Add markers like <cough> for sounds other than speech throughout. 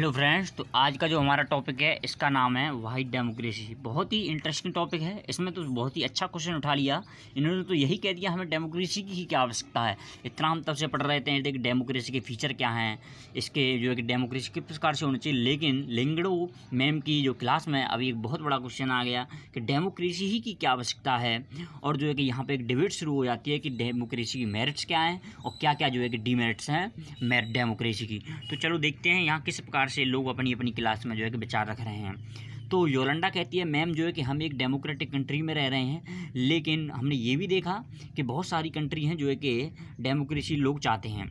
Hello friends तो आज का जो हमारा टॉपिक है इसका नाम है वाइट डेमोक्रेसी बहुत ही इंटरेस्टिंग टॉपिक है इसमें तो बहुत ही अच्छा क्वेश्चन उठा लिया इन्होंने तो यही कह दिया हमें डेमोक्रेसी की ही क्या आवश्यकता है इतना हम तब से पढ़ रहे थे कि डेमोक्रेसी के फीचर क्या हैं इसके जो है कि डेमोक्रेसी किस प्रकार से होनी चाहिए लेकिन लिंगड़ो मैम की जो क्लास में अभी एक बहुत बड़ा क्वेश्चन आ गया कि डेमोक्रेसी ही की क्या आवश्यकता है और जो है कि यहाँ पर एक डिबेट शुरू हो जाती है कि डेमोक्रेसी की मेरिट्स क्या हैं और क्या क्या जो है कि डीमेरिट्स हैं डेमोक्रेसी की तो चलो देखते हैं यहाँ किस प्रकार से लोग अपनी अपनी क्लास में जो है कि विचार रख रहे हैं तो योलंडा कहती है मैम जो है कि हम एक डेमोक्रेटिक कंट्री में रह रहे हैं लेकिन हमने ये भी देखा कि बहुत सारी कंट्री हैं जो है कि डेमोक्रेसी लोग चाहते हैं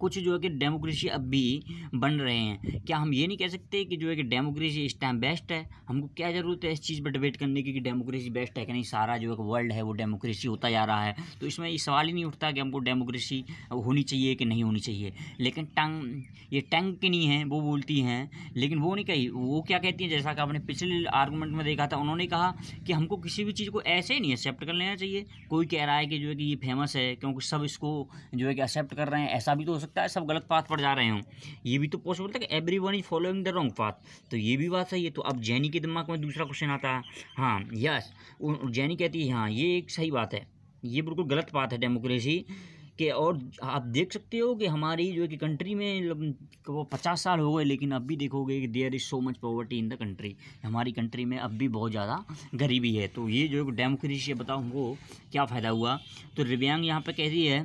कुछ जो है कि डेमोक्रेसी अब भी बन रहे हैं क्या हम ये नहीं कह सकते कि जो है कि डेमोक्रेसी इस टाइम बेस्ट है हमको क्या ज़रूरत है इस चीज़ पर डिबेट करने की कि डेमोक्रेसी बेस्ट है कि नहीं सारा जो है वर्ल्ड है वो डेमोक्रेसी होता जा रहा है तो इसमें ये सवाल ही नहीं उठता कि हमको डेमोक्रेसी होनी चाहिए कि नहीं होनी चाहिए लेकिन टंग ये टंग की नहीं है वो बोलती हैं लेकिन वो नहीं कही वो क्या कहती हैं जैसा कि आपने पिछले आर्गूमेंट में देखा था उन्होंने कहा कि हमको किसी भी चीज़ को ऐसे नहीं एक्सेप्ट कर लेना चाहिए कोई कह रहा है कि जो है कि ये फेमस है क्योंकि सब इसको जो है कि एक्सेप्ट कर रहे हैं ऐसा भी तो हो सकता है सब गलत पाथ पर जा रहे हों ये भी तो पॉसिबल था कि everyone is following the wrong path तो ये भी बात सही है तो अब जैनी के दिमाग में दूसरा क्वेश्चन आता है हाँ यस जैनी कहती है हाँ ये एक सही बात है ये बिल्कुल गलत बात है डेमोक्रेसी कि और आप देख सकते हो कि हमारी जो है कि कंट्री में वो पचास साल हो गए लेकिन अब भी देखोगे कि there is so much poverty in the country हमारी कंट्री में अब भी बहुत ज़्यादा गरीबी है तो ये जो डेमोक्रेसी बताओ हमको क्या फ़ायदा हुआ तो रिव्यांग यहाँ पर कह रही है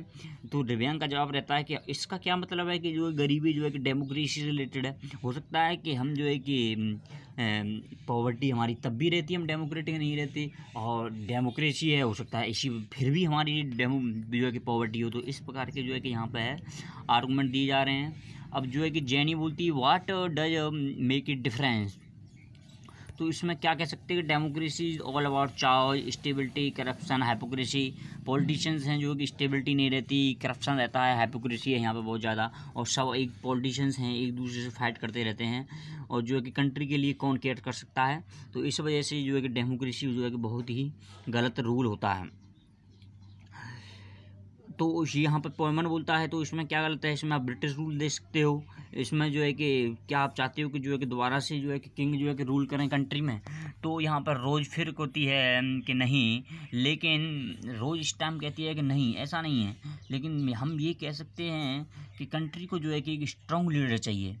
तो रिव्यांग का जवाब रहता है कि इसका क्या मतलब है कि जो गरीबी जो है कि डेमोक्रेसी से रिलेटेड है हो सकता है कि हम जो है कि पॉवर्टी हमारी तब भी रहती है हम डेमोक्रेटिक नहीं रहते और डेमोक्रेसी है हो सकता है इसी फिर भी हमारी डेमो जो है कि पॉवर्टी हो तो इस प्रकार के जो है कि यहाँ पर है आर्गूमेंट दिए जा रहे हैं अब जो है कि जैनी बोलती what does make it difference तो इसमें क्या कह सकते हैं कि democracy is all about chaos stability corruption hypocrisy politicians हैं जो कि स्टेबिलिटी नहीं रहती करप्शन रहता है हाइपोक्रेसी है यहाँ पर बहुत ज़्यादा और सब एक पॉलिटिशियंस हैं एक दूसरे से फाइट करते रहते हैं और जो है कि कंट्री के लिए कौन केयर कर सकता है तो इस वजह से जो है कि डेमोक्रेसी जो है कि बहुत ही गलत रूल होता है तो यहाँ पर पोयमन बोलता है तो इसमें क्या गलत है इसमें आप ब्रिटिश रूल दे सकते हो इसमें जो है कि क्या आप चाहते हो कि जो है कि दोबारा से जो है कि किंग जो है कि रूल करें कंट्री में तो यहाँ पर रोज़ फिर होती है कि नहीं लेकिन रोज़ इस टाइम कहती है कि नहीं ऐसा नहीं है लेकिन हम ये कह सकते हैं कि कंट्री को जो है कि एक स्ट्रॉन्ग लीडर चाहिए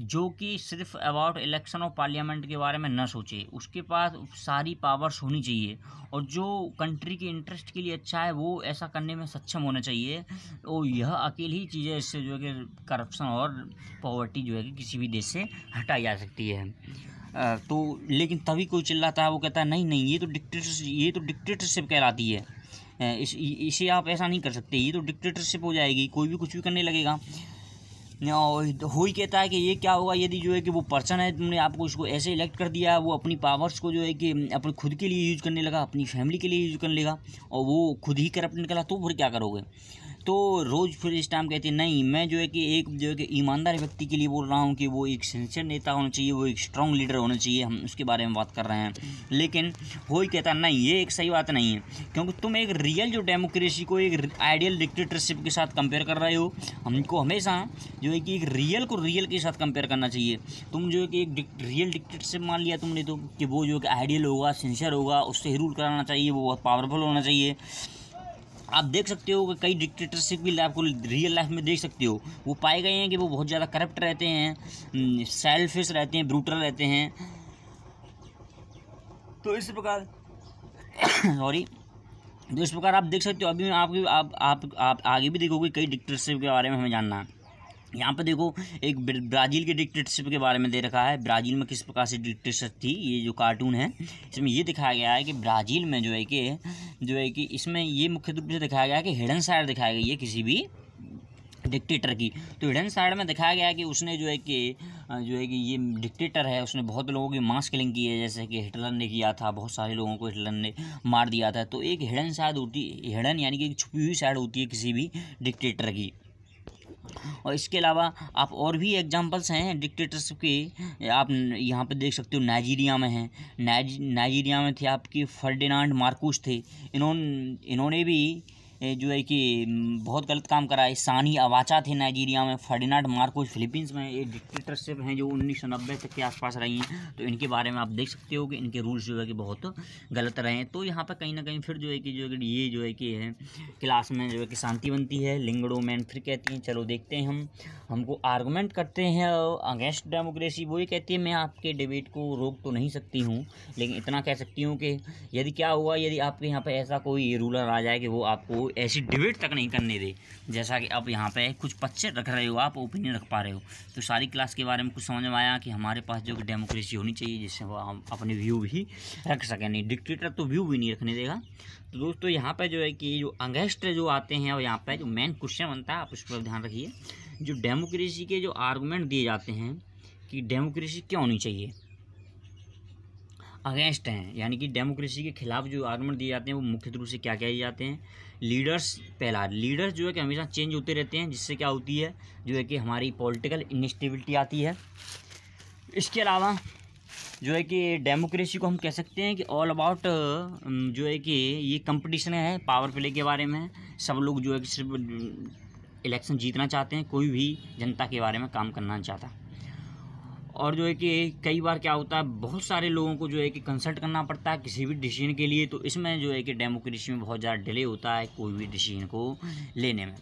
जो कि सिर्फ अबाउट इलेक्शन और पार्लियामेंट के बारे में न सोचे उसके पास सारी पावर्स होनी चाहिए और जो कंट्री के इंटरेस्ट के लिए अच्छा है वो ऐसा करने में सक्षम होना चाहिए और यह अकेली ही चीज़ें इससे जो है कि करप्शन और पॉवर्टी जो है कि किसी भी देश से हटाई जा सकती है तो लेकिन तभी कोई चिल्लाता है वो कहता है नहीं नहीं ये तो डिक्टेटर ये तो डिक्टेटरशिप कहलाती है इस इसे आप ऐसा नहीं कर सकते ये तो डिक्टेटरशिप हो जाएगी कोई भी कुछ भी करने लगेगा हुई कहता है कि ये क्या होगा यदि जो है कि वो पर्सन है तुमने आपको उसको ऐसे इलेक्ट कर दिया वो अपनी पावर्स को जो है कि अपने खुद के लिए यूज करने लगा अपनी फैमिली के लिए यूज करने लगा और वो खुद ही करप्ट निकला तो फिर क्या करोगे तो रोज़ फिर स्टाम कहते है नहीं मैं जो है कि एक जो है कि ईमानदार व्यक्ति के लिए बोल रहा हूँ कि वो एक सेंसियर नेता होना चाहिए वो एक स्ट्रॉन्ग लीडर होना चाहिए हम उसके बारे में बात कर रहे हैं लेकिन हो ही कहता नहीं ये एक सही बात नहीं है क्योंकि तुम एक रियल जो डेमोक्रेसी को एक आइडियल डिक्टेटरशिप के साथ कंपेयर कर रहे हो हमको हमेशा जो है कि एक रियल को रियल के साथ कंपेयर करना चाहिए तुम जो है कि एक रियल डिक्टेटरशिप मान लिया तुमने तो कि वो जो है कि आइडियल होगा सेंसियर होगा उससे रूल कराना चाहिए वो बहुत पावरफुल होना चाहिए आप देख सकते हो कि कई डिक्टेटरशिप भी आपको रियल लाइफ में देख सकते हो वो पाए गए हैं कि वो बहुत ज़्यादा करप्ट रहते हैं सेल्फिश हम्म, रहते हैं ब्रूटल रहते हैं तो इस प्रकार सॉरी <coughs> तो इस प्रकार आप देख सकते हो अभी आप आप, आप, आप आगे भी देखोगे कई डिक्टेटरशिप के बारे में हमें जानना है यहाँ पर देखो एक ब्राज़ील के डिक्टेटरशिप के बारे में दे रखा है ब्राज़ील में किस प्रकार से डिक्टेटरशिप थी ये जो कार्टून है इसमें ये दिखाया गया है कि ब्राज़ील में जो है कि जो है कि इसमें ये मुख्य रूप से दिखाया गया है कि हिडन साइड दिखाई गई है किसी भी डिक्टेटर की तो हिडन साइड में दिखाया गया है कि उसने जो है कि जो है कि ये डिक्टेटर है उसने बहुत लोगों की मास किलिंग की है जैसे कि हिटलर ने किया था बहुत सारे लोगों को हिटलर ने मार दिया था तो एक हिडन साइड होती हिडन यानी कि छुपी हुई साइड होती है किसी भी डिक्टेटर की और इसके अलावा आप और भी एग्जांपल्स हैं डिक्टेटरशिप के आप यहाँ पर देख सकते हो नाइजीरिया में हैं नाइजीरिया में थे आपके फर्डिनांड मार्कूस थे इन्होंने इन्होंने भी जो है कि बहुत गलत काम करा है सानी अवाचा थे नाइजीरिया में फर्डिनाड मार्कोज फिलीपींस में ये डिक्टेटरशिप हैं जो उन्नीस तक के आसपास रही हैं तो इनके बारे में आप देख सकते हो कि इनके रूल्स जो है कि बहुत गलत रहे हैं तो यहाँ पर कहीं ना कहीं फिर जो है कि जो है ये जो है कि है क्लास में जो है कि शांति बनती है लिंगड़ो मैन फिर कहती हैं चलो देखते हैं हम हमको आर्गूमेंट करते हैं अगेंस्ट डेमोक्रेसी वो ये कहती है मैं आपके डिबेट को रोक तो नहीं सकती हूँ लेकिन इतना कह सकती हूँ कि यदि क्या हुआ यदि आपके यहाँ पर ऐसा कोई रूलर आ जाए कि वो आपको ऐसी डिबेट तक नहीं करने दे जैसा कि आप यहाँ पे कुछ पच्चे रख रहे हो आप ओपिनियन रख पा रहे हो तो सारी क्लास के बारे में कुछ समझ में आया कि हमारे पास जो डेमोक्रेसी होनी चाहिए जिससे वो हम अपने व्यू भी रख सकें नहीं डिक्टेटर तो व्यू भी नहीं रखने देगा तो दोस्तों यहाँ पर जो है कि जो अंगेस्ट जो आते हैं और यहाँ पर जो मेन क्वेश्चन बनता है आप उस पर ध्यान रखिए जो डेमोक्रेसी के जो आर्गूमेंट दिए जाते हैं कि डेमोक्रेसी क्यों होनी चाहिए अगेंस्ट हैं यानी कि डेमोक्रेसी के खिलाफ जो आर्गूमेंट दिए जाते हैं वो मुख्य रूप से क्या कहे जाते हैं लीडर्स पहला लीडर्स जो है कि हमेशा चेंज होते रहते हैं जिससे क्या होती है जो है कि हमारी पॉलिटिकल इनस्टेबिलिटी आती है इसके अलावा जो है कि डेमोक्रेसी को हम कह सकते हैं कि ऑल अबाउट जो है कि ये कंपटीशन है पावर प्ले के बारे में सब लोग जो है कि सिर्फ इलेक्शन जीतना चाहते हैं कोई भी जनता के बारे में काम करना चाहता और जो है कि कई बार क्या होता है बहुत सारे लोगों को जो है कि कंसल्ट करना पड़ता है किसी भी डिसीजन के लिए तो इसमें जो है कि डेमोक्रेसी में बहुत ज़्यादा डिले होता है कोई भी डिसीजन को हम्म। लेने में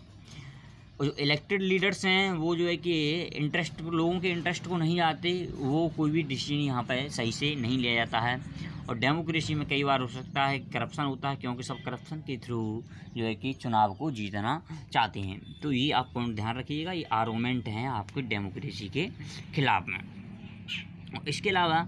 और जो इलेक्टेड लीडर्स हैं वो जो है कि इंटरेस्ट लोगों के इंटरेस्ट को नहीं आते वो कोई भी डिसीजन यहाँ पर सही से नहीं लिया जाता है और डेमोक्रेसी में कई बार हो सकता है करप्शन होता है क्योंकि सब करप्शन के थ्रू जो है कि चुनाव को जीतना चाहते हैं तो ये आप पॉइंट ध्यान रखिएगा ये आर्गूमेंट हैं आपके डेमोक्रेसी के खिलाफ में इसके अलावा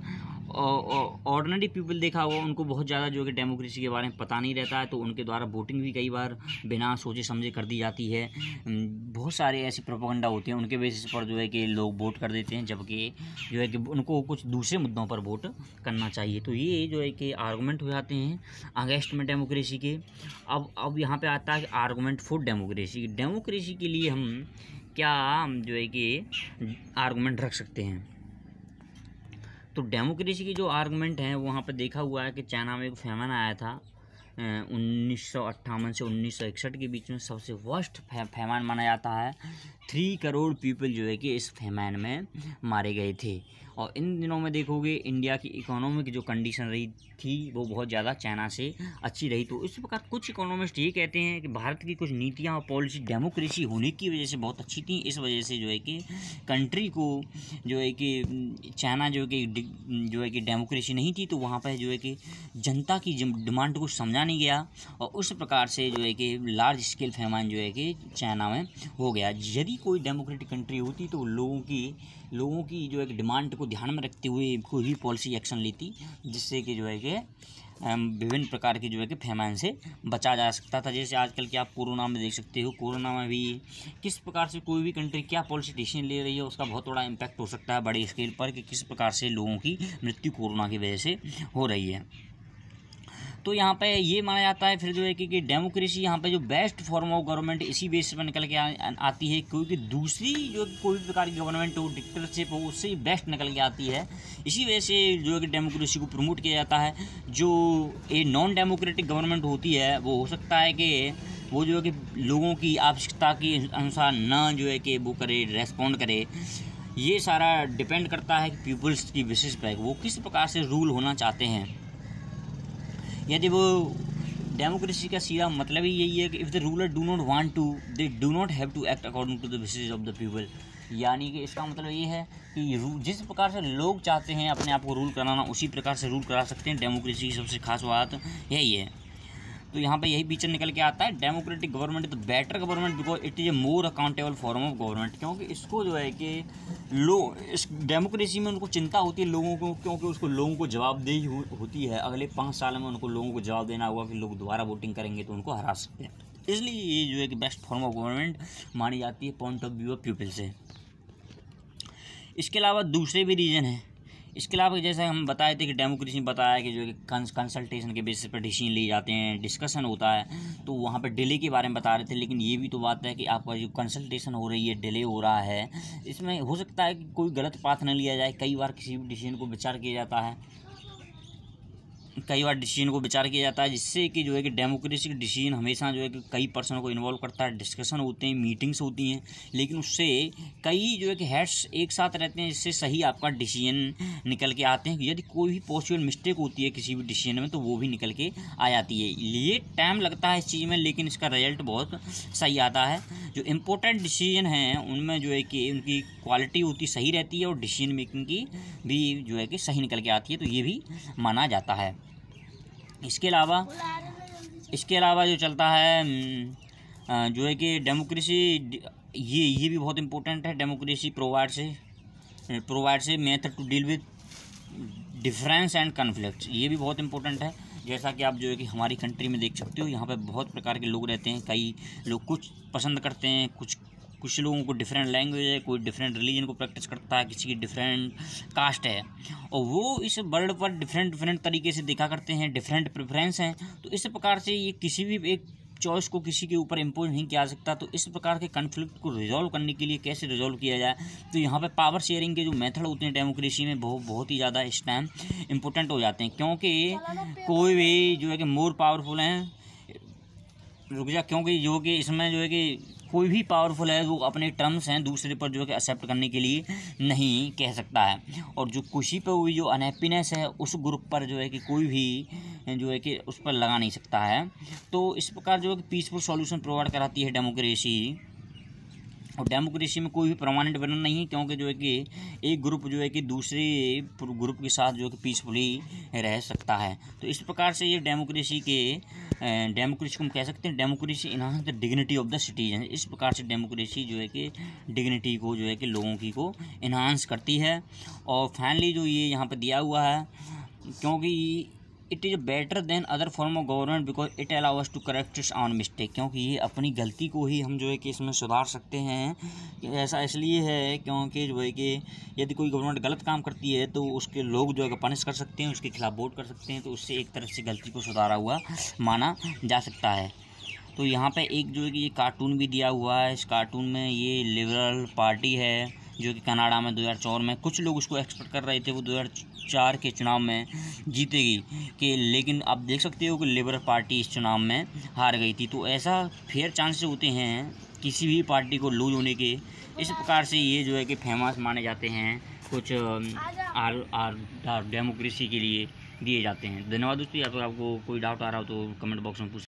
ऑर्डनरी पीपल देखा हुआ उनको बहुत ज़्यादा जो कि डेमोक्रेसी के बारे में पता नहीं रहता है तो उनके द्वारा वोटिंग भी कई बार बिना सोचे समझे कर दी जाती है बहुत सारे ऐसे प्रोपोगंडा होते हैं उनके बेसिस पर जो है कि लोग वोट कर देते हैं जबकि जो है कि उनको कुछ दूसरे मुद्दों पर वोट करना चाहिए तो ये जो है कि आर्गूमेंट हो जाते हैं अगेंस्ट में डेमोक्रेसी के अब अब यहाँ पर आता है आर्गूमेंट फॉर डेमोक्रेसी डेमोक्रेसी के लिए हम क्या जो है कि आर्गूमेंट रख सकते हैं तो डेमोक्रेसी की जो आर्गूमेंट है वहाँ पर देखा हुआ है कि चाइना में एक फेमन आया था उन्नीस से उन्नीस के बीच में सबसे वर्स्ट फे, फैमान माना जाता है थ्री करोड़ पीपल जो है कि इस फैमान में मारे गए थे और इन दिनों में देखोगे इंडिया की इकोनॉमिक जो कंडीशन रही थी वो बहुत ज़्यादा चाइना से अच्छी रही तो इस प्रकार कुछ इकोनॉमिस्ट ये कहते हैं कि भारत की कुछ नीतियाँ और पॉलिसी डेमोक्रेसी होने की वजह से बहुत अच्छी थी इस वजह से जो है कि कंट्री को जो है कि चाइना जो है कि जो है कि डेमोक्रेसी नहीं थी तो वहाँ पर जो है कि जनता की डिमांड को समझा नहीं गया और उस प्रकार से जो है कि लार्ज स्केल फैमान जो है कि चाइना में हो गया यदि कोई डेमोक्रेटिक कंट्री होती तो लोगों की लोगों की जो एक डिमांड को ध्यान में रखते हुए कोई भी पॉलिसी एक्शन लेती जिससे कि जो है कि विभिन्न प्रकार की जो है कि फैमान से बचा जा सकता था जैसे आजकल के आप कोरोना में देख सकते हो कोरोना में भी किस प्रकार से कोई भी कंट्री क्या पॉलिसी डिसीजन ले रही है उसका बहुत बड़ा इम्पैक्ट हो सकता है बड़े स्केल पर कि किस प्रकार से लोगों की मृत्यु कोरोना की वजह से हो रही है तो यहाँ पे ये माना जाता है फिर जो है कि, कि डेमोक्रेसी यहाँ पे जो बेस्ट फॉर्म ऑफ गवर्नमेंट इसी बेस पर निकल के आ, आती है क्योंकि दूसरी जो कोई भी प्रकार की गवर्नमेंट हो डिक्टरशिप हो उससे बेस्ट निकल के आती है इसी वजह से जो है कि डेमोक्रेसी को प्रमोट किया जाता है जो ये नॉन डेमोक्रेटिक गवर्नमेंट होती है वो हो सकता है कि वो जो है कि लोगों की आवश्यकता के अनुसार ना जो है कि वो करे रेस्पॉन्ड करे ये सारा डिपेंड करता है कि पीपल्स की विशेष पर वो किस प्रकार से रूल होना चाहते हैं यदि वो डेमोक्रेसी का सीधा मतलब ही यही है कि if the ruler do not want to they do not have to act according to the wishes of the people यानी कि इसका मतलब ये है कि जिस प्रकार से लोग चाहते हैं अपने आप को रूल कराना उसी प्रकार से रूल करा सकते हैं डेमोक्रेसी की सबसे खास बात यही है तो यहाँ पे यही बीच निकल के आता है democratic government is the better government because it is a more accountable form of government क्योंकि इसको जो है कि लो इस डेमोक्रेसी में उनको चिंता होती है लोगों को क्योंकि उसको लोगों को जवाबदेही हो, होती है अगले पाँच साल में उनको लोगों को जवाब देना होगा कि लोग दोबारा वोटिंग करेंगे तो उनको हरा सकते हैं इसलिए ये जो है कि बेस्ट फॉर्म ऑफ गवर्नमेंट मानी जाती है point of view of people से इसके अलावा दूसरे भी रीजन हैं इसके अलावा जैसे हम बताए थे कि डेमोक्रेसी बताया कि जो कि कंसल्टेशन के बेसिस पर डिसीजन लिए जाते हैं डिस्कशन होता है तो वहाँ पर डिले के बारे में बता रहे थे लेकिन ये भी तो बात है कि आपका जो कंसल्टेशन हो रही है डिले हो रहा है इसमें हो सकता है कि कोई गलत पाथ न लिया जाए कई बार किसी भी डिसीजन को विचार किया जाता है कई बार डिसीजन को विचार किया जाता है जिससे कि जो है कि डेमोक्रेसी डिसीजन हमेशा जो है कि कई पर्सन को इन्वॉल्व करता है डिस्कशन होते हैं मीटिंग्स होती हैं लेकिन उससे कई जो है कि हेड्स एक साथ रहते हैं जिससे सही आपका डिसीजन निकल के आते हैं यदि कोई भी पॉसिबल मिस्टेक होती है किसी भी डिसीजन में तो वो भी निकल के आ जाती है ये टाइम लगता है इस चीज़ में लेकिन इसका रिजल्ट बहुत सही आता है जो इम्पोर्टेंट डिसीजन हैं उनमें जो है कि उनकी क्वालिटी होती सही रहती है और डिसीजन मेकिंग की भी जो है कि सही निकल के आती है तो ये भी माना जाता है इसके अलावा इसके अलावा जो चलता है जो है कि डेमोक्रेसी ये ये भी बहुत इम्पोर्टेंट है डेमोक्रेसी प्रोवाइड से प्रोवाइड से method to deal with difference and conflict ये भी बहुत इंपॉर्टेंट है जैसा कि आप जो है कि हमारी कंट्री में देख सकते हो यहाँ पर बहुत प्रकार के लोग रहते हैं कई लोग कुछ पसंद करते हैं कुछ कुछ लोगों को डिफरेंट लैंग्वेज है कोई डिफरेंट रिलीजन को प्रैक्टिस करता है किसी की डिफरेंट कास्ट है और वो इस वर्ल्ड पर डिफरेंट डिफरेंट तरीके से देखा करते हैं डिफरेंट प्रेफरेंस हैं तो इस प्रकार से ये किसी भी एक चॉइस को किसी के ऊपर इम्पोज नहीं किया जा सकता तो इस प्रकार के कन्फ्लिक्ट को रिजॉल्व करने के लिए कैसे रिजॉल्व किया जाए तो यहाँ पर पावर शेयरिंग के जो मेथड होते हैं डेमोक्रेसी में बहुत बहुत ही ज़्यादा इस टाइम इंपॉर्टेंट हो जाते हैं क्योंकि कोई भी जो है कि मोर पावरफुल हैं रुक जा क्योंकि जो कि इसमें जो है कि कोई भी पावरफुल है वो अपने टर्म्स हैं दूसरे पर जो है कि एक्सेप्ट करने के लिए नहीं कह सकता है और जो खुशी पर हुई जो अनहैप्पीनेस है उस ग्रुप पर जो है कि कोई भी जो है कि उस पर लगा नहीं सकता है तो इस प्रकार जो है कि पीसफुल सॉल्यूशन प्रोवाइड कराती है डेमोक्रेसी और डेमोक्रेसी में कोई भी परमानेंट वर्णन नहीं है क्योंकि जो है कि एक ग्रुप जो है कि दूसरे ग्रुप के साथ जो है कि पीसफुली रह सकता है तो इस प्रकार से ये डेमोक्रेसी के डेमोक्रेसी को हम कह सकते हैं democracy enhance the dignity of the citizen इस प्रकार से डेमोक्रेसी जो है कि डिग्निटी को जो है कि लोगों की को इन्हांस करती है और फाइनली जो ये यहाँ पर दिया हुआ है क्योंकि it is better than other form of government because it allows to correct its own mistake क्योंकि ये अपनी गलती को ही हम जो है कि इसमें सुधार सकते हैं ऐसा इसलिए है क्योंकि जो है कि यदि कोई गवर्नमेंट गलत काम करती है तो उसके लोग जो है पनिश कर सकते हैं उसके खिलाफ वोट कर सकते हैं तो उससे एक तरफ से गलती को सुधारा हुआ माना जा सकता है तो यहाँ पर एक जो है कि ये कार्टून भी दिया हुआ है इस कार्टून में ये लिबरल पार्टी है जो कि कनाडा में दो में कुछ लोग उसको एक्सपेक्ट कर रहे थे वो दो चार के चुनाव में जीतेगी कि लेकिन आप देख सकते हो कि लेबर पार्टी इस चुनाव में हार गई थी तो ऐसा फेयर चांसेस होते हैं किसी भी पार्टी को लूज होने के इस प्रकार से ये जो है कि फेमस माने जाते हैं कुछ आर आर डेमोक्रेसी के लिए दिए जाते हैं धन्यवाद दोस्तों या तो आपको कोई डाउट आ रहा हो तो कमेंट बॉक्स में पूछ